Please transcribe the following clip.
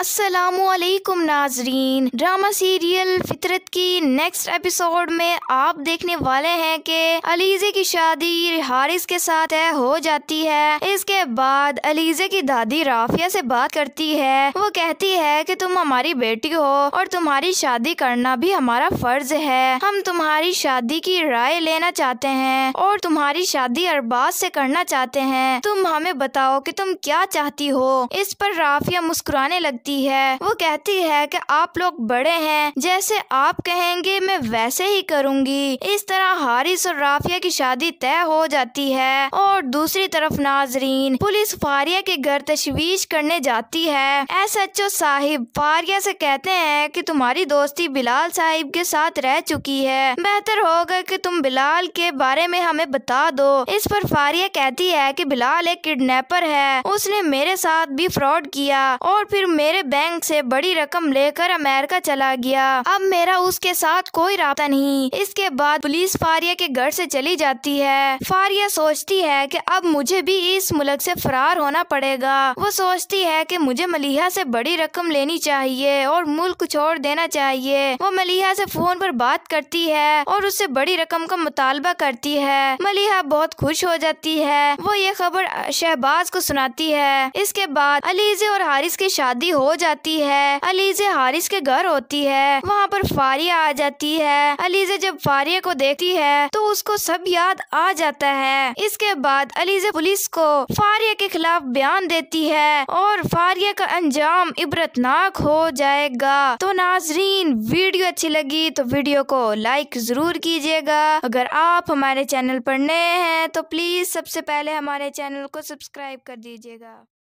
असलकुम नाजरीन drama serial फितरत की नेक्स्ट एपिसोड में आप देखने वाले हैं कि अलीजे की शादी हारिस के साथ है हो जाती है इसके बाद अलीजे की दादी राफिया से बात करती है वो कहती है कि तुम हमारी बेटी हो और तुम्हारी शादी करना भी हमारा फर्ज है हम तुम्हारी शादी की राय लेना चाहते हैं और तुम्हारी शादी अरबाज से करना चाहते हैं तुम हमें बताओ की तुम क्या चाहती हो इस पर राफिया मुस्कुराने लगती रहती है वो कहती है कि आप लोग बड़े हैं जैसे आप कहेंगे मैं वैसे ही करूंगी इस तरह हारिस और राफिया की शादी तय हो जाती है और दूसरी तरफ नाजरीन पुलिस फारिया के घर तशवीश करने जाती है एस एच ओ साहिब फारिया से कहते हैं कि तुम्हारी दोस्ती बिलाल साहिब के साथ रह चुकी है बेहतर होगा कि तुम बिलाल के बारे में हमें बता दो इस पर फारिया कहती है कि बिलाल एक किडनैपर है उसने मेरे साथ भी फ्रॉड किया और फिर मेरे मेरे बैंक से बड़ी रकम लेकर अमेरिका चला गया अब मेरा उसके साथ कोई रहा नहीं इसके बाद पुलिस फारिया के घर से चली जाती है फारिया सोचती है कि अब मुझे भी इस मुल्क से फरार होना पड़ेगा वो सोचती है कि मुझे मलिहा से बड़ी रकम लेनी चाहिए और मुल्क छोड़ देना चाहिए वो मलिहा से फोन पर बात करती है और उससे बड़ी रकम का मुतालबा करती है मलिहा बहुत खुश हो जाती है वो ये खबर शहबाज को सुनाती है इसके बाद अलीजे और हारिस की शादी हो हो जाती है अलीजे हारिस के घर होती है वहाँ पर फारिया आ जाती है अलीजे जब फारिया को देखती है तो उसको सब याद आ जाता है इसके बाद अलीजे पुलिस को फारिया के खिलाफ बयान देती है और फारिया का अंजाम इबरतनाक हो जाएगा तो नाजरीन वीडियो अच्छी लगी तो वीडियो को लाइक जरूर कीजिएगा अगर आप हमारे चैनल पर नए हैं तो प्लीज सबसे पहले हमारे चैनल को सब्सक्राइब कर दीजिएगा